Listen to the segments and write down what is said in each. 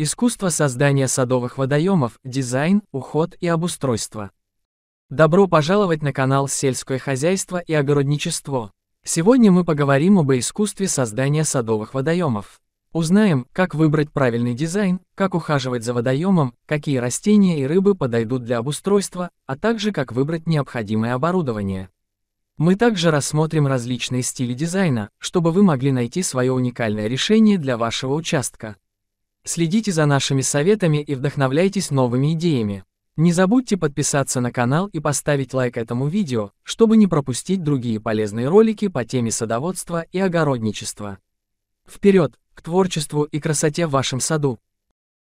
Искусство создания садовых водоемов, дизайн, уход и обустройство. Добро пожаловать на канал «Сельское хозяйство и огородничество». Сегодня мы поговорим об искусстве создания садовых водоемов. Узнаем, как выбрать правильный дизайн, как ухаживать за водоемом, какие растения и рыбы подойдут для обустройства, а также как выбрать необходимое оборудование. Мы также рассмотрим различные стили дизайна, чтобы вы могли найти свое уникальное решение для вашего участка. Следите за нашими советами и вдохновляйтесь новыми идеями. Не забудьте подписаться на канал и поставить лайк этому видео, чтобы не пропустить другие полезные ролики по теме садоводства и огородничества. Вперед, к творчеству и красоте в вашем саду!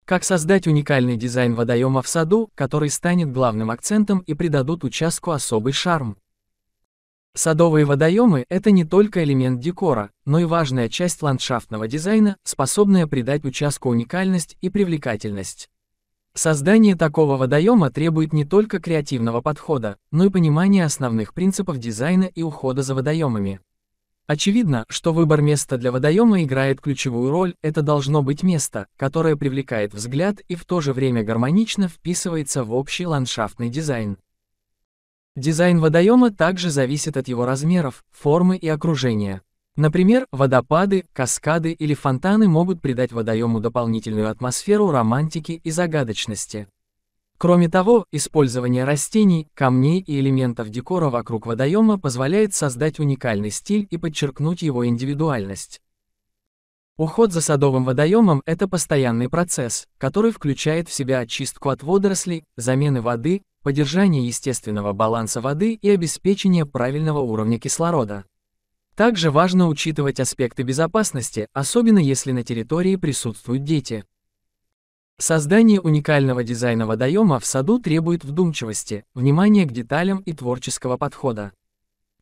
Как создать уникальный дизайн водоема в саду, который станет главным акцентом и придадут участку особый шарм? Садовые водоемы – это не только элемент декора, но и важная часть ландшафтного дизайна, способная придать участку уникальность и привлекательность. Создание такого водоема требует не только креативного подхода, но и понимания основных принципов дизайна и ухода за водоемами. Очевидно, что выбор места для водоема играет ключевую роль, это должно быть место, которое привлекает взгляд и в то же время гармонично вписывается в общий ландшафтный дизайн. Дизайн водоема также зависит от его размеров, формы и окружения. Например, водопады, каскады или фонтаны могут придать водоему дополнительную атмосферу романтики и загадочности. Кроме того, использование растений, камней и элементов декора вокруг водоема позволяет создать уникальный стиль и подчеркнуть его индивидуальность. Уход за садовым водоемом – это постоянный процесс, который включает в себя очистку от водорослей, замены воды, поддержание естественного баланса воды и обеспечение правильного уровня кислорода. Также важно учитывать аспекты безопасности, особенно если на территории присутствуют дети. Создание уникального дизайна водоема в саду требует вдумчивости, внимания к деталям и творческого подхода.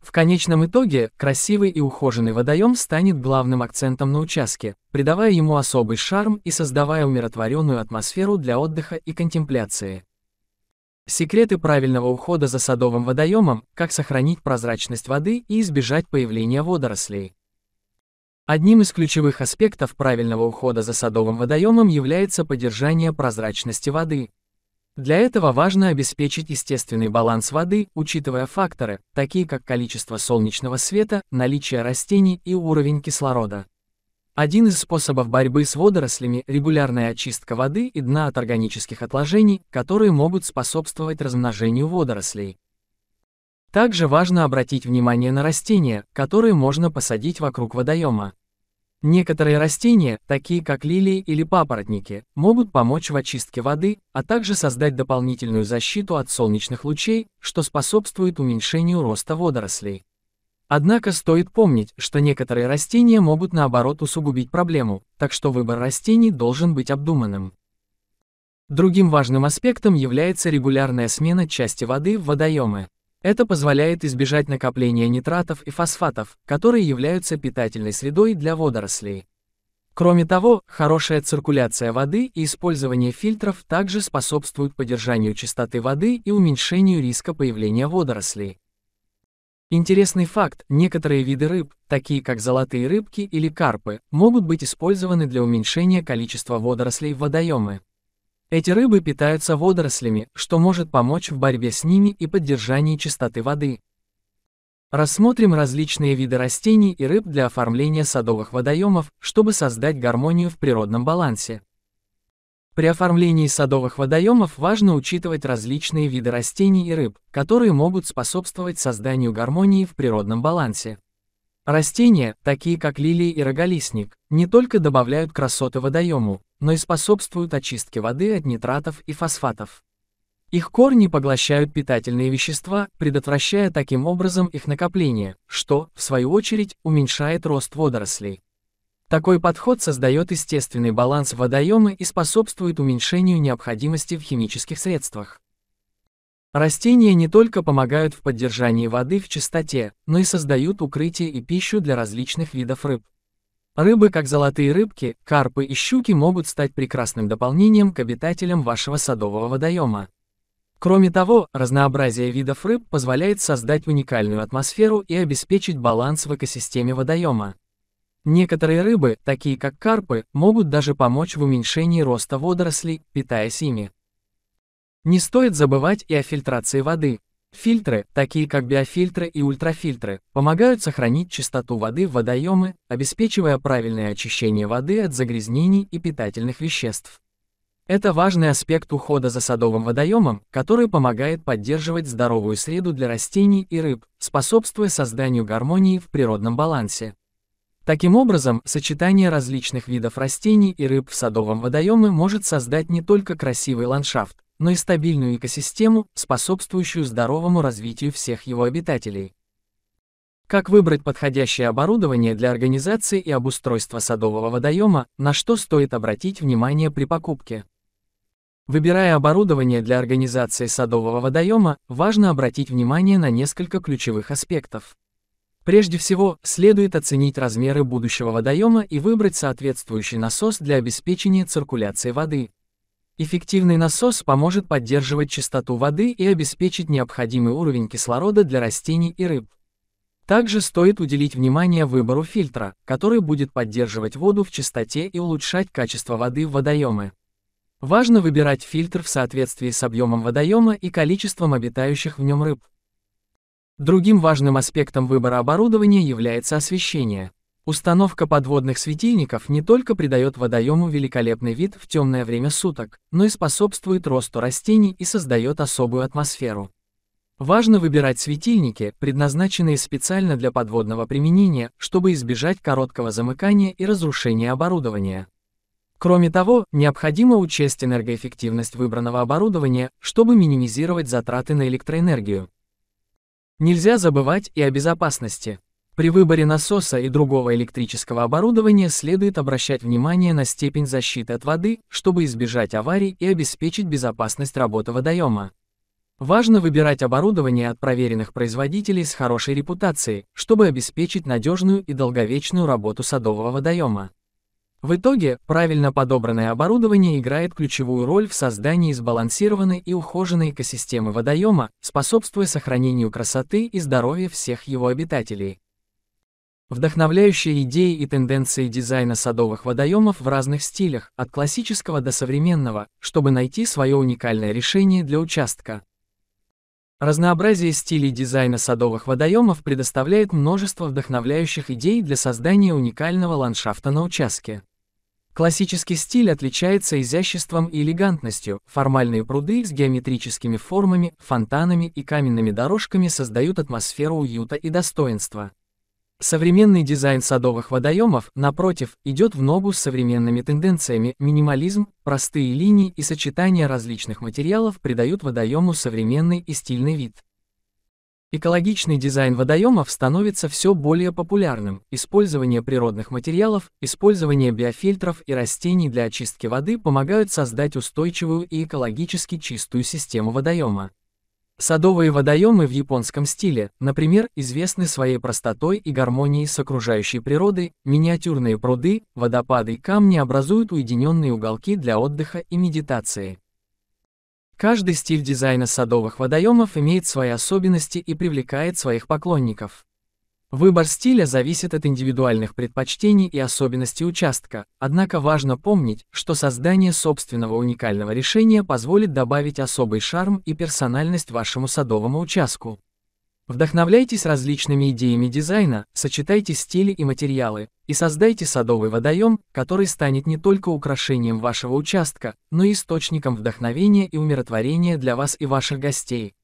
В конечном итоге, красивый и ухоженный водоем станет главным акцентом на участке, придавая ему особый шарм и создавая умиротворенную атмосферу для отдыха и контемпляции. Секреты правильного ухода за садовым водоемом, как сохранить прозрачность воды и избежать появления водорослей. Одним из ключевых аспектов правильного ухода за садовым водоемом является поддержание прозрачности воды. Для этого важно обеспечить естественный баланс воды, учитывая факторы, такие как количество солнечного света, наличие растений и уровень кислорода. Один из способов борьбы с водорослями – регулярная очистка воды и дна от органических отложений, которые могут способствовать размножению водорослей. Также важно обратить внимание на растения, которые можно посадить вокруг водоема. Некоторые растения, такие как лилии или папоротники, могут помочь в очистке воды, а также создать дополнительную защиту от солнечных лучей, что способствует уменьшению роста водорослей. Однако стоит помнить, что некоторые растения могут наоборот усугубить проблему, так что выбор растений должен быть обдуманным. Другим важным аспектом является регулярная смена части воды в водоемы. Это позволяет избежать накопления нитратов и фосфатов, которые являются питательной средой для водорослей. Кроме того, хорошая циркуляция воды и использование фильтров также способствуют поддержанию чистоты воды и уменьшению риска появления водорослей. Интересный факт, некоторые виды рыб, такие как золотые рыбки или карпы, могут быть использованы для уменьшения количества водорослей в водоемы. Эти рыбы питаются водорослями, что может помочь в борьбе с ними и поддержании чистоты воды. Рассмотрим различные виды растений и рыб для оформления садовых водоемов, чтобы создать гармонию в природном балансе. При оформлении садовых водоемов важно учитывать различные виды растений и рыб, которые могут способствовать созданию гармонии в природном балансе. Растения, такие как лилии и роголистник, не только добавляют красоты водоему, но и способствуют очистке воды от нитратов и фосфатов. Их корни поглощают питательные вещества, предотвращая таким образом их накопление, что, в свою очередь, уменьшает рост водорослей. Такой подход создает естественный баланс водоема и способствует уменьшению необходимости в химических средствах. Растения не только помогают в поддержании воды в чистоте, но и создают укрытие и пищу для различных видов рыб. Рыбы, как золотые рыбки, карпы и щуки могут стать прекрасным дополнением к обитателям вашего садового водоема. Кроме того, разнообразие видов рыб позволяет создать уникальную атмосферу и обеспечить баланс в экосистеме водоема. Некоторые рыбы, такие как карпы, могут даже помочь в уменьшении роста водорослей, питаясь ими. Не стоит забывать и о фильтрации воды. Фильтры, такие как биофильтры и ультрафильтры, помогают сохранить чистоту воды в водоемы, обеспечивая правильное очищение воды от загрязнений и питательных веществ. Это важный аспект ухода за садовым водоемом, который помогает поддерживать здоровую среду для растений и рыб, способствуя созданию гармонии в природном балансе. Таким образом, сочетание различных видов растений и рыб в садовом водоеме может создать не только красивый ландшафт, но и стабильную экосистему, способствующую здоровому развитию всех его обитателей. Как выбрать подходящее оборудование для организации и обустройства садового водоема, на что стоит обратить внимание при покупке? Выбирая оборудование для организации садового водоема, важно обратить внимание на несколько ключевых аспектов. Прежде всего, следует оценить размеры будущего водоема и выбрать соответствующий насос для обеспечения циркуляции воды. Эффективный насос поможет поддерживать чистоту воды и обеспечить необходимый уровень кислорода для растений и рыб. Также стоит уделить внимание выбору фильтра, который будет поддерживать воду в чистоте и улучшать качество воды в водоемы. Важно выбирать фильтр в соответствии с объемом водоема и количеством обитающих в нем рыб. Другим важным аспектом выбора оборудования является освещение. Установка подводных светильников не только придает водоему великолепный вид в темное время суток, но и способствует росту растений и создает особую атмосферу. Важно выбирать светильники, предназначенные специально для подводного применения, чтобы избежать короткого замыкания и разрушения оборудования. Кроме того, необходимо учесть энергоэффективность выбранного оборудования, чтобы минимизировать затраты на электроэнергию. Нельзя забывать и о безопасности. При выборе насоса и другого электрического оборудования следует обращать внимание на степень защиты от воды, чтобы избежать аварий и обеспечить безопасность работы водоема. Важно выбирать оборудование от проверенных производителей с хорошей репутацией, чтобы обеспечить надежную и долговечную работу садового водоема. В итоге, правильно подобранное оборудование играет ключевую роль в создании сбалансированной и ухоженной экосистемы водоема, способствуя сохранению красоты и здоровья всех его обитателей. Вдохновляющие идеи и тенденции дизайна садовых водоемов в разных стилях, от классического до современного, чтобы найти свое уникальное решение для участка. Разнообразие стилей дизайна садовых водоемов предоставляет множество вдохновляющих идей для создания уникального ландшафта на участке. Классический стиль отличается изяществом и элегантностью, формальные пруды с геометрическими формами, фонтанами и каменными дорожками создают атмосферу уюта и достоинства. Современный дизайн садовых водоемов, напротив, идет в ногу с современными тенденциями. Минимализм, простые линии и сочетание различных материалов придают водоему современный и стильный вид. Экологичный дизайн водоемов становится все более популярным. Использование природных материалов, использование биофильтров и растений для очистки воды помогают создать устойчивую и экологически чистую систему водоема. Садовые водоемы в японском стиле, например, известны своей простотой и гармонией с окружающей природой, миниатюрные пруды, водопады и камни образуют уединенные уголки для отдыха и медитации. Каждый стиль дизайна садовых водоемов имеет свои особенности и привлекает своих поклонников. Выбор стиля зависит от индивидуальных предпочтений и особенностей участка, однако важно помнить, что создание собственного уникального решения позволит добавить особый шарм и персональность вашему садовому участку. Вдохновляйтесь различными идеями дизайна, сочетайте стили и материалы, и создайте садовый водоем, который станет не только украшением вашего участка, но и источником вдохновения и умиротворения для вас и ваших гостей.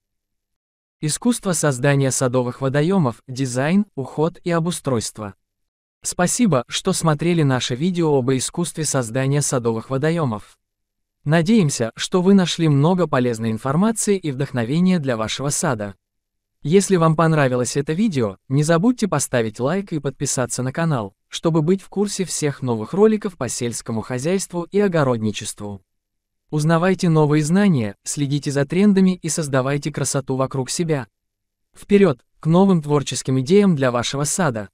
Искусство создания садовых водоемов, дизайн, уход и обустройство. Спасибо, что смотрели наше видео об искусстве создания садовых водоемов. Надеемся, что вы нашли много полезной информации и вдохновения для вашего сада. Если вам понравилось это видео, не забудьте поставить лайк и подписаться на канал, чтобы быть в курсе всех новых роликов по сельскому хозяйству и огородничеству. Узнавайте новые знания, следите за трендами и создавайте красоту вокруг себя. Вперед, к новым творческим идеям для вашего сада!